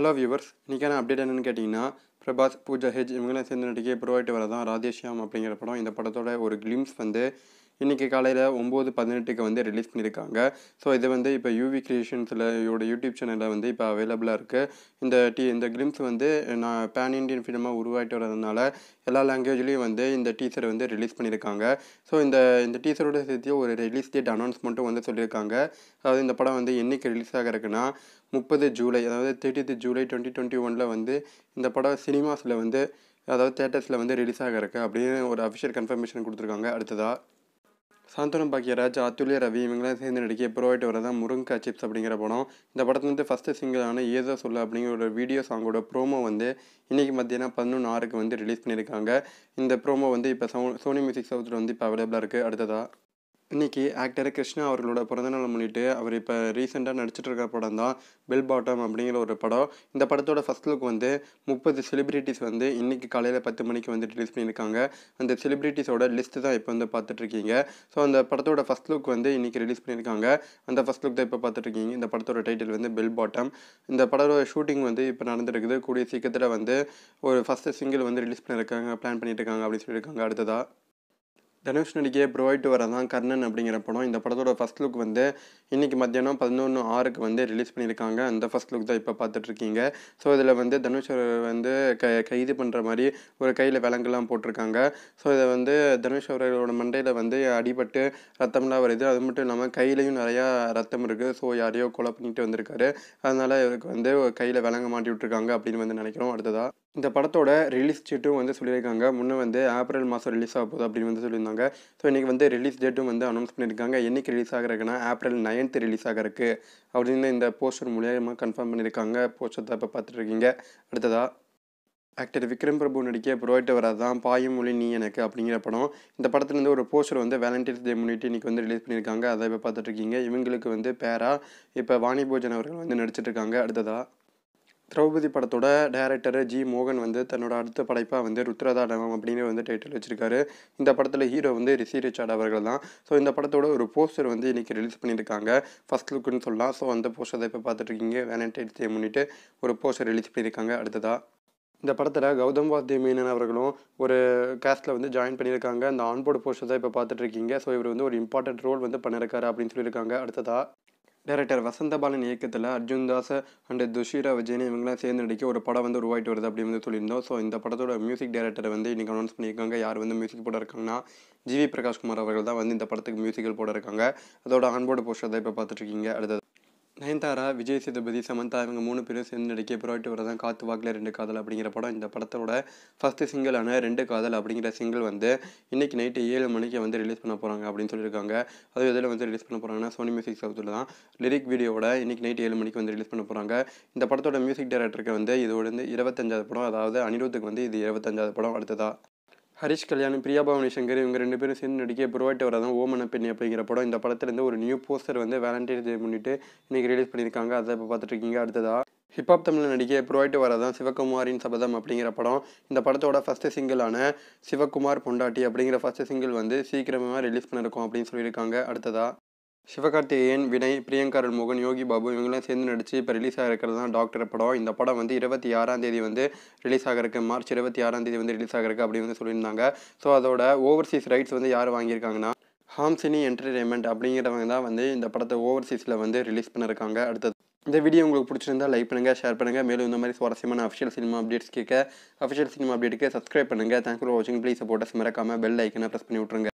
hello viewers இன்றைக்கான update என்னென்னு கேட்டிங்கன்னா பிரபாஸ் பூஜா ஹெஜ் இவங்களாம் சேர்ந்து நடிக்க புரோவாயிட்டு வரதான் ராதேஷ்யாம் அப்படிங்கிற படம் இந்த படத்தோட ஒரு கிளிம்ஸ் வந்து இன்றைக்கி காலையில் ஒம்பது பதினெட்டுக்கு வந்து ரிலீஸ் பண்ணியிருக்காங்க ஸோ இது வந்து இப்போ யூவி கிரியேஷன்ஸில் இவோட யூடியூப் சேனலில் வந்து இப்போ அவைலபிளாக இருக்குது இந்த டி இந்த கிளிம்ஸ் வந்து நான் பேன் இண்டியன் ஃபிலிமாக உருவாகிட்டு வரதுனால எல்லா லாங்குவேஜ்லேயும் வந்து இந்த டீசர் வந்து ரிலீஸ் பண்ணியிருக்காங்க ஸோ இந்த இந்த டீசரோட சேர்த்து ஒரு ரிலீஸ் டேட் அனௌன்ஸ்மெண்ட்டும் வந்து சொல்லியிருக்காங்க அதாவது இந்த படம் வந்து என்றைக்கு ரிலீஸ் ஆக இருக்குன்னா முப்பது ஜூலை அதாவது தேர்ட்டி ஜூலை டுவெண்ட்டி டுவெண்ட்டி ஒனில் வந்து இந்த படம் சினிமாஸில் வந்து அதாவது தேட்டர்ஸில் வந்து ரிலீஸ் ஆக இருக்குது அப்படின்னு ஒரு அஃபிஷியல் கன்ஃபர்மேஷன் கொடுத்துருக்காங்க அடுத்ததாக சாந்தனம் பாக்கியராஜ் அத்துலிய ரவி இவங்களாம் சேர்ந்து நடிக்க ப்ரோவைட் வரதான் முருங்கா சிப்ஸ் அப்படிங்கிற படம் இந்த படத்தில் வந்து ஃபஸ்ட்டு சிங்கிளான ஏதோ சொல்ல அப்படிங்கிற ஒரு வீடியோ சாங்கோட ப்ரோமோ வந்து இன்றைக்கி மத்தியானம் பதினொன்று ஆறுக்கு வந்து ரிலீஸ் பண்ணியிருக்காங்க இந்த ப்ரோமோ வந்து இப்போ சோ சோனி மியூசிக் சவுத்தில் வந்து இப்போ அவைலபிளாக இருக்குது அடுத்ததாக இன்றைக்கி ஆக்டர் கிருஷ்ணா அவர்களோட பிறந்தநாள் முன்னிட்டு அவர் இப்போ ரீசெண்டாக நடிச்சிட்டு இருக்க படம் தான் பில் பாட்டம் அப்படிங்கிற ஒரு படம் இந்த படத்தோட ஃபஸ்ட் லுக் வந்து முப்பது செலிப்ரிட்டிஸ் வந்து இன்றைக்கி காலையில் பத்து மணிக்கு வந்து ரிலீஸ் பண்ணியிருக்காங்க அந்த செலிப்ரிட்டிஸோட லிஸ்ட்டு தான் இப்போ வந்து பார்த்துட்ருக்கீங்க ஸோ அந்த படத்தோட ஃபஸ்ட் லுக் வந்து இன்றைக்கி ரிலீஸ் பண்ணியிருக்காங்க அந்த ஃபஸ்ட் லுக் தான் இப்போ பார்த்துட்ருக்கீங்க இந்த படத்தோட டைட்டில் வந்து பில் பாட்டம் இந்த படத்தோட ஷூட்டிங் வந்து இப்போ நடந்துருக்குது கூடிய சீக்கிரத்தில் வந்து ஒரு ஃபஸ்ட்டு சிங்கிள் வந்து ரிலீஸ் பண்ணியிருக்காங்க பிளான் பண்ணியிருக்காங்க அப்படின்னு சொல்லியிருக்காங்க அடுத்ததாக தனுஷ் நடிகையை ப்ரொவைட்டு வரதான் கர்ணன் அப்படிங்கிற படம் இந்த படத்தோட ஃபஸ்ட் லுக் வந்து இன்றைக்கி மத்தியானம் பதினொன்று ஆறுக்கு வந்து ரிலீஸ் பண்ணியிருக்காங்க அந்த ஃபஸ்ட் லுக் தான் இப்போ பார்த்துட்ருக்கீங்க ஸோ இதில் வந்து தனுஷ் வந்து க கைது பண்ணுற மாதிரி ஒரு கையில் விலங்குலாம் போட்டிருக்காங்க ஸோ இதை வந்து தனுஷ் அவர்களோட மண்டையில் வந்து அடிபட்டு ரத்தம்லாம் வருது அது மட்டும் இல்லாமல் கையிலையும் நிறையா ரத்தம் இருக்குது ஸோ யாரையோ கொலை பண்ணிட்டு வந்திருக்காரு அதனால் இவருக்கு வந்து கையில் விலங்க மாட்டி விட்ருக்காங்க அப்படின்னு வந்து நினைக்கிறோம் அடுத்ததாக இந்த படத்தோட ரிலீஸ் டேட்டும் வந்து சொல்லியிருக்காங்க முன்னே வந்து ஏப்ரல் மாதம் ரிலீஸ் ஆக போகுது அப்படின்னு வந்து சொல்லியிருந்தாங்க ஸோ இன்றைக்கி வந்து ரிலீஸ் டேட்டும் வந்து அனௌன்ஸ் பண்ணியிருக்காங்க என்றைக்கு ரிலீஸ் ஆகிறதுக்குன்னா ஏப்ரல் நைன்த் ரிலீஸ் ஆகிறதுக்கு அப்படின்னு இந்த போஸ்டர் மூலியமாக கன்ஃபார்ம் பண்ணியிருக்காங்க போஸ்டர் தான் இப்போ பார்த்துட்ருக்கீங்க அடுத்ததாக ஆக்டர் விக்ரம் பிரபு நடிக்க புரோயிட்டு வரதான் பாயும் மொழி நீ எனக்கு அப்படிங்கிற படம் இந்த படத்துலேருந்து ஒரு போஸ்டர் வந்து வேலண்டைன்ஸ் டே முன்னிட்டு இன்றைக்கி வந்து ரிலீஸ் பண்ணியிருக்காங்க அதை இப்போ பார்த்துட்ருக்கீங்க இவங்களுக்கு வந்து பேரா இப்போ வாணி போஜன் அவர்கள் வந்து நடிச்சிட்ருக்காங்க அடுத்ததாக திரௌபதி படத்தோட டைரக்டர் ஜி மோகன் வந்து தன்னோட அடுத்த படைப்பாக வந்து ருத்ரதாடவம் அப்படின்னு வந்து டைட்டில் வச்சிருக்காரு இந்த படத்தில் ஹீரோ வந்து ரிஷி ரிச்சார்ட் அவர்கள் தான் ஸோ இந்த படத்தோட ஒரு போஸ்டர் வந்து இன்றைக்கி ரிலீஸ் பண்ணியிருக்காங்க ஃபஸ்ட் லுக்குன்னு சொல்லலாம் ஸோ அந்த போஸ்டர் தான் இப்போ பார்த்துட்ருக்கீங்க வேலண்டைன்ஸ் டே முன்னிட்டு ஒரு போஸ்டர் ரிலீஸ் பண்ணியிருக்காங்க அடுத்ததாக இந்த படத்தில் கௌதம் வாத்திய மீனன் அவர்களும் ஒரு கேஸ்ட்டில் வந்து ஜாயின் பண்ணியிருக்காங்க அந்த ஆன்போர்டு போஸ்டர் தான் இப்போ பார்த்துட்ருக்கீங்க ஸோ இவர் வந்து ஒரு இம்பார்ட்டன்ட் ரோல் வந்து பண்ணியிருக்காரு அப்படின்னு சொல்லியிருக்காங்க அடுத்ததாக டேரக்டர் வசந்தபாலன் இயக்கத்தில் அர்ஜுன் தாஸ் அண்ட் துஷிரா விஜயன் இவங்களாம் சேர்ந்து நடிக்க ஒரு படம் வந்து உருவாயிட்டு வருது அப்படின்னு வந்து சொல்லியிருந்தோம் ஸோ இந்த படத்தோட மியூசிக் டேரக்டர் வந்து இன்றைக்கி அனௌன்ஸ் பண்ணியிருக்காங்க யார் வந்து மியூசிக் போட இருக்காங்கன்னா ஜிவி பிரகாஷ்குமார் அவர்கள் தான் வந்து இந்த படத்துக்கு மியூசிக்கல் போட இருக்காங்க அதோட ஆன்போர்டு போஸ்டர் தான் இப்போ பார்த்துட்ருக்கீங்க அடுத்தது நயன்தாரா விஜய் சேதுபதி சமந்தா இவங்க மூணு பேரும் சேர்ந்து நடிக்க புரோட்டு வரதான் காத்து வாக்கில் ரெண்டு காதல் அப்படிங்கிற படம் இந்த படத்தோட ஃபஸ்ட்டு சிங்கிளான ரெண்டு காதல் அப்படிங்கிற சிங்கிள் வந்து இன்றைக்கி நைட்டு ஏழு மணிக்கு வந்து ரிலீஸ் பண்ண போகிறாங்க அப்படின்னு சொல்லியிருக்காங்க அது இதில் வந்து ரிலீஸ் பண்ண போகிறாங்கன்னா சோனி மியூசிக் சவுத்தில் தான் லிரிக் வீடியோவோட இன்றைக்கி நைட்டு ஏழு மணிக்கு வந்து ரிலீஸ் பண்ண போகிறாங்க இந்த படத்தோட மியூசிக் டைரக்டருக்கு வந்து இது வந்து இருபத்தஞ்சாவது படம் அதாவது அனிருத்துக்கு வந்து இது இருபத்தஞ்சாவது படம் அடுத்ததாக ஹரிஷ் கல்யாணம் பிரியாபவனி சங்கர் இவங்க ரெண்டு பேரும் சேர்ந்து நடிக்க புரோவாயிட்ட வரதான் ஓமன பெண் அப்படிங்கிற படம் இந்த படத்துலேருந்து ஒரு நியூ போஸ்டர் வந்து வேலண்டைன் டே பண்ணிவிட்டு இன்றைக்கி ரிலீஸ் பண்ணியிருக்காங்க அதை இப்போ பார்த்துட்ருக்கீங்க அடுத்ததாக ஹிப்ஹாப் தமிழ் நடிகை புரோவாயிட்டு வரதான் சிவகுமாரின் சபதம் அப்படிங்கிற படம் இந்த படத்தோட ஃபஸ்ட்டு சிங்கிளான சிவகுமார் பொண்டாட்டி அப்படிங்கிற ஃபஸ்ட்டு சிங்கிள் வந்து சீக்கிரமாக ரிலீஸ் பண்ணியிருக்கோம் அப்படின்னு சொல்லியிருக்காங்க அடுத்ததாக சிவகார்த்திகேயன் வினய் பிரியங்கா மோகன் யோகி பாபு இவங்களாம் சேர்ந்து நடித்து இப்போ ரிலீஸ் ஆகிருக்கிறது தான் டாக்டர் படம் இந்த படம் வந்து இருபத்தி ஆறாம் தேதி வந்து ரிலீஸ் ஆகிருக்கு மார்ச் இருபத்தி ஆறாம் தேதி வந்து ரிலீஸ் ஆகிருக்கு அப்படின்னு வந்து சொல்லியிருந்தாங்க ஸோ அதோட ஓவர்சீஸ் ரைட்ஸ் வந்து யார் வாங்கியிருக்காங்கன்னா ஹாம்சினி என்டர்டெயின்மெண்ட் அப்படிங்கிறவங்க தான் வந்து இந்த படத்தை ஓவர்சீஸில் வந்து ரிலீஸ் பண்ணியிருக்காங்க அடுத்தது இந்த வீடியோ உங்களுக்கு பிடிச்சிருந்தா லைக் பண்ணுங்கள் ஷேர் பண்ணுங்கள் மேலும் இந்த மாதிரி சுவாரஸ்யமான அஃபிஷியல் சினிமா அப்டேட்ஸ் கேட்க அஃபிஷியல் சினிமா அப்டேட்டுக்கு சப்ஸ்கிரைப் பண்ணுங்கள் தேங்க்ஸ் ஃபார் வாட்சிங் ப்ளீஸ் சப்போர்ட்டஸ் மறக்காமல் பெல் ஐக்கனை ப்ரெஸ் பண்ணி விட்ருங்க